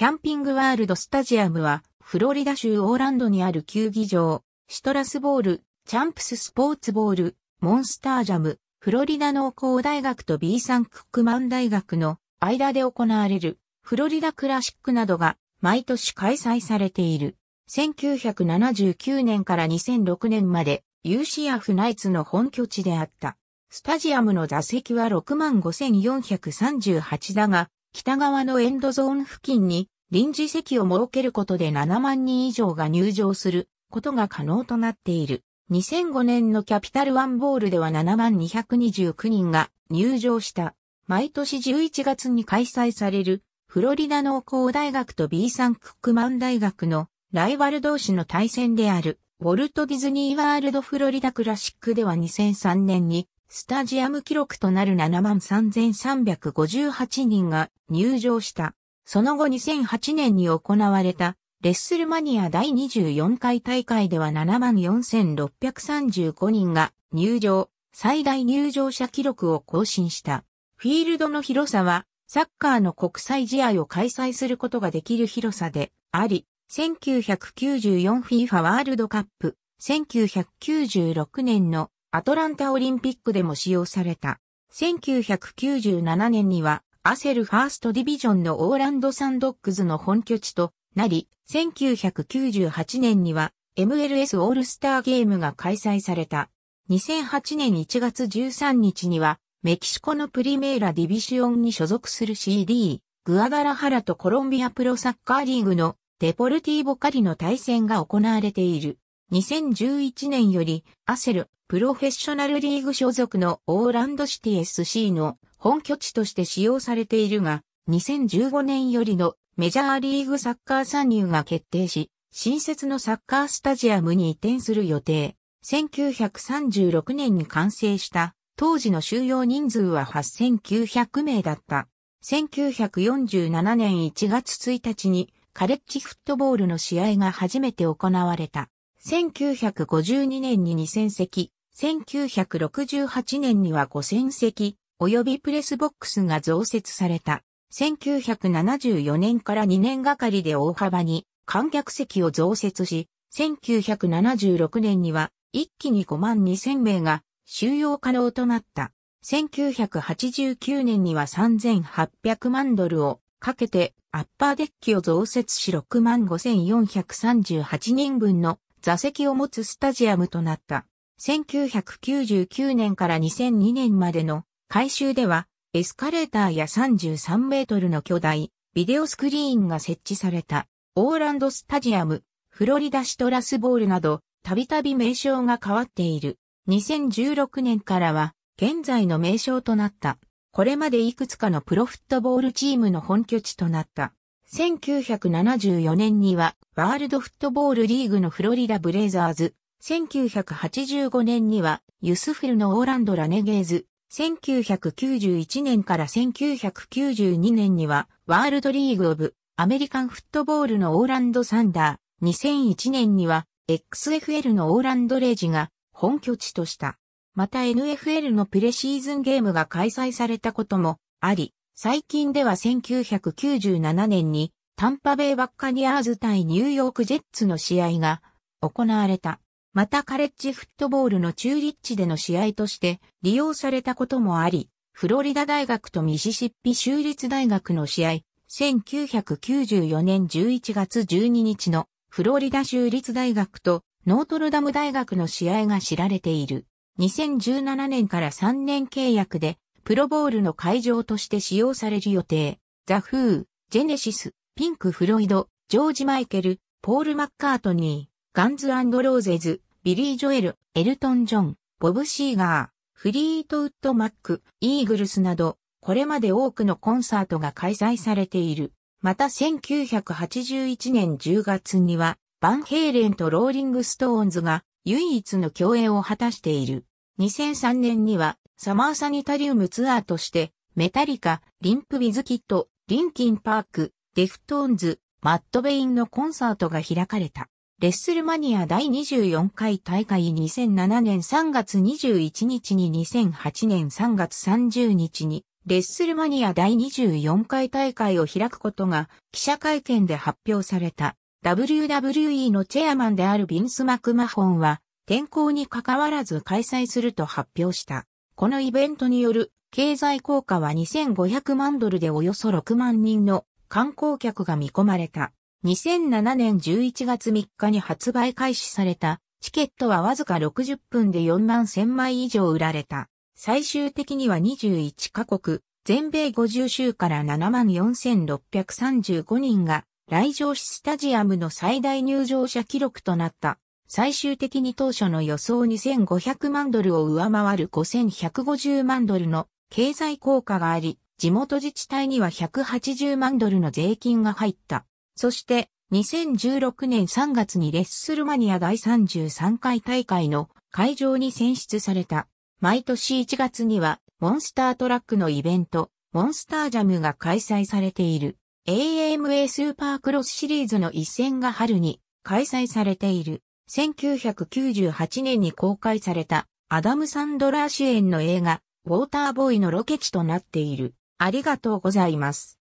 キャンピングワールドスタジアムは、フロリダ州オーランドにある球技場、シトラスボール、チャンプススポーツボール、モンスタージャム、フロリダ農工大学と B サンクックマン大学の間で行われるフロリダクラシックなどが毎年開催されている。1979年から2006年まで UCF ナイツの本拠地であった。スタジアムの座席は65,438だが、北側のエンドゾーン付近に臨時席を設けることで7万人以上が入場することが可能となっている。2005年のキャピタルワンボールでは7万229人が入場した。毎年11月に開催されるフロリダ農工大学と B サンクックマン大学のライバル同士の対戦であるウォルト・ディズニー・ワールド・フロリダ・クラシックでは2003年にスタジアム記録となる73,358人が入場した。その後2008年に行われたレッスルマニア第24回大会では74,635人が入場、最大入場者記録を更新した。フィールドの広さはサッカーの国際試合を開催することができる広さであり、1994FIFA ワールドカップ1996年のアトランタオリンピックでも使用された。1997年には、アセルファーストディビジョンのオーランドサンドックズの本拠地となり、1998年には MLS オールスターゲームが開催された。2008年1月13日には、メキシコのプリメーラディビシオンに所属する CD、グアダラハラとコロンビアプロサッカーリーグのデポルティーボカリの対戦が行われている。2011年より、アセル、プロフェッショナルリーグ所属のオーランドシティ SC の本拠地として使用されているが、2015年よりのメジャーリーグサッカー参入が決定し、新設のサッカースタジアムに移転する予定。1936年に完成した当時の収容人数は8900名だった。1947年1月1日にカレッジフットボールの試合が初めて行われた。1952年に2000席、1968年には5000席、及びプレスボックスが増設された。1974年から2年がかりで大幅に観客席を増設し、1976年には一気に5万2000名が収容可能となった。1989年には3800万ドルをかけてアッパーデッキを増設し6万5438人分の座席を持つスタジアムとなった。1999年から2002年までの改修では、エスカレーターや33メートルの巨大、ビデオスクリーンが設置された、オーランドスタジアム、フロリダシトラスボールなど、たびたび名称が変わっている。2016年からは、現在の名称となった。これまでいくつかのプロフットボールチームの本拠地となった。1974年には、ワールドフットボールリーグのフロリダブレイザーズ、1985年にはユスフルのオーランド・ラネゲーズ、1991年から1992年にはワールドリーグ・オブ・アメリカンフットボールのオーランド・サンダー、2001年には XFL のオーランド・レイジが本拠地とした。また NFL のプレシーズンゲームが開催されたこともあり、最近では1997年にタンパベイバッカニアーズ対ニューヨークジェッツの試合が行われた。またカレッジフットボールの中立地での試合として利用されたこともあり、フロリダ大学とミシシッピ州立大学の試合、1994年11月12日のフロリダ州立大学とノートルダム大学の試合が知られている。2017年から3年契約でプロボールの会場として使用される予定。ザ・フー、ジェネシス、ピンク・フロイド、ジョージ・マイケル、ポール・マッカートニー、ガンズ・ローゼズ、ビリー・ジョエル、エルトン・ジョン、ボブ・シーガー、フリートウッド・マック、イーグルスなど、これまで多くのコンサートが開催されている。また1981年10月には、バンヘイレンとローリング・ストーンズが唯一の共演を果たしている。2003年には、サマーサニタリウムツアーとして、メタリカ、リンプ・ビズキット、リンキン・パーク、デフトーンズ、マット・ベインのコンサートが開かれた。レッスルマニア第24回大会2007年3月21日に2008年3月30日にレッスルマニア第24回大会を開くことが記者会見で発表された WWE のチェアマンであるビンス・マクマホンは天候に関わらず開催すると発表した。このイベントによる経済効果は2500万ドルでおよそ6万人の観光客が見込まれた。2007年11月3日に発売開始された、チケットはわずか60分で4万1000枚以上売られた。最終的には21カ国、全米50州から7万4635人が来場しスタジアムの最大入場者記録となった。最終的に当初の予想2500万ドルを上回る5150万ドルの経済効果があり、地元自治体には180万ドルの税金が入った。そして、2016年3月にレッスルマニア第33回大会の会場に選出された。毎年1月には、モンスタートラックのイベント、モンスタージャムが開催されている。AMA スーパークロスシリーズの一戦が春に開催されている。1998年に公開されたアダム・サンドラー主演の映画、ウォーターボーイのロケ地となっている。ありがとうございます。